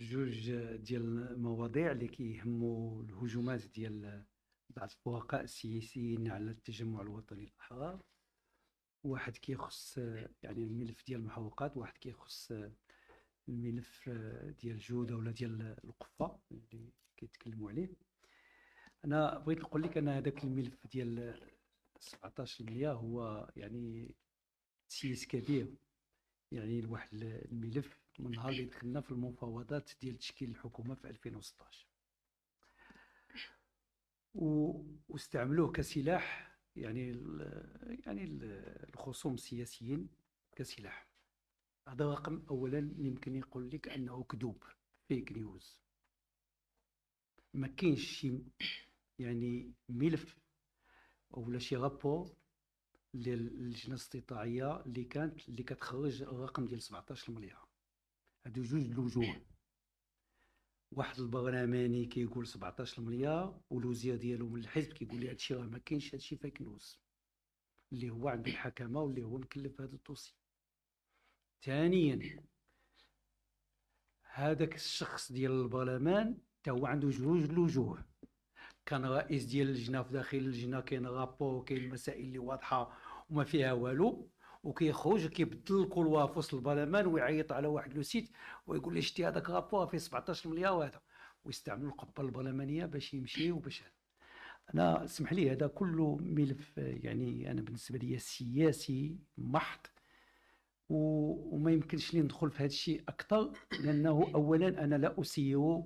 جوج ديال المواضيع اللي كيهموا الهجومات ديال بعض الفوقاء السياسيين على التجمع الوطني الاحرار واحد كيخص يعني الملف ديال المحروقات واحد كيخص الملف ديال الجوده ولا ديال القفه اللي كيتكلموا عليه انا بغيت نقول لك ان هذاك الملف ديال 17 المية هو يعني تسييس كبير يعني لواحد الملف من نهار اللي دخلنا في المفاوضات ديال تشكيل الحكومه في 2016 و... واستعملوه كسلاح يعني يعني الخصوم السياسيين كسلاح هذا رقم اولا يمكن يقول لك انه كذوب فيك نيوز ما كاينش شي يعني ملف ولا شي رابور للجنه الاستطاعيه اللي كانت اللي كتخرج الرقم ديال 17 مليار هادو جوج الوجوه واحد البرلماني كيقول 17 مليار ولوزيا ديالو من الحزب كيقول لي هادشي راه ما كاينش هادشي فيك نوز اللي هو عند الحكمه واللي هو مكلف هذا التوصي ثانيا هذاك الشخص ديال البرلمان حتى هو عنده جوج الوجوه كان رئيس ديال اللجنه في داخل اللجنه كاين رابور كاين مسائل اللي واضحه وما فيها والو وكيخرج كيبدل الكولوار في وسط البرلمان ويعيط على واحد لو سيت ويقول لي شتي هذاك رابور فيه 17 مليار وهذا ويستعملوا القبه البرلمانيه باش يمشي وباش انا اسمح لي هذا كله ملف يعني انا بالنسبه لي سياسي محض وما يمكنش لي ندخل في هذا الشيء اكثر لانه اولا انا لا اسير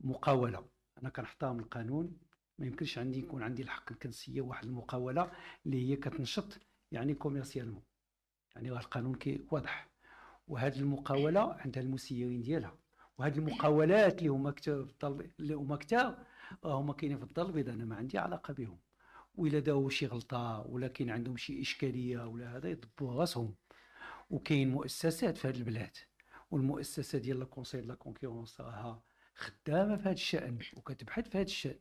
مقاوله انا كنحترم القانون ما يمكنش عندي يكون عندي الحق كنسير واحد المقاوله اللي هي كتنشط يعني كوميرسيالمون يعني القانون كي واضح وهاد المقاوله عندها المسيرين ديالها وهاد المقاولات اللي هما كتاب الطلب اللي هما كتاب آه، هما كاينين في الدار البيضاء انا ما عندي علاقه بهم ولا داو شي غلطه ولا كاين عندهم شي اشكاليه ولا هذا يطبوا راسهم وكاين مؤسسات في هاد البلاد والمؤسسه ديال لا كونسيل لا كونكورونس راها خدامه في هذا الشان وكتبحث في هذا الشان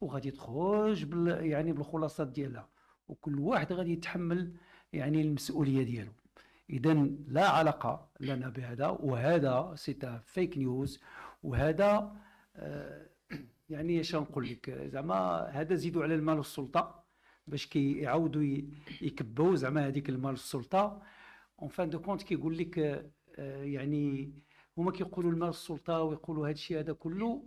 وغادي تخرج بال يعني بالخلاصات ديالها وكل واحد غادي يتحمل يعني المسؤوليه ديالو اذا لا علاقه لنا بهذا وهذا سيتا فيك نيوز وهذا آه، يعني اش نقول لك زعما هذا زيدوا على المال والسلطه باش كيعاودوا يكبوا زعما هذيك المال والسلطه اون فان دو كونت كيقول لك آه، يعني هما كيقولوا المال والسلطه ويقولوا هذا الشيء هذا كله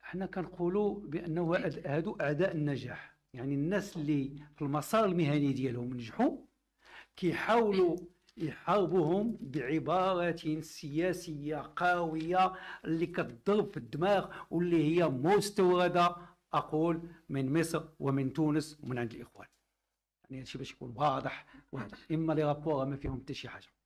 حنا كنقولوا بانه هادو اعداء النجاح يعني الناس اللي في المسار المهني ديالهم نجحوا كيحاولوا إيه. يحاربوهم بعبارة سياسية قوية اللي كتضرب في الدماغ واللي هي مستوردة أقول من مصر ومن تونس ومن عند الإخوان يعني هادشي باش يكون واضح واضح إما لي رابور ما فيهم حتى شي حاجة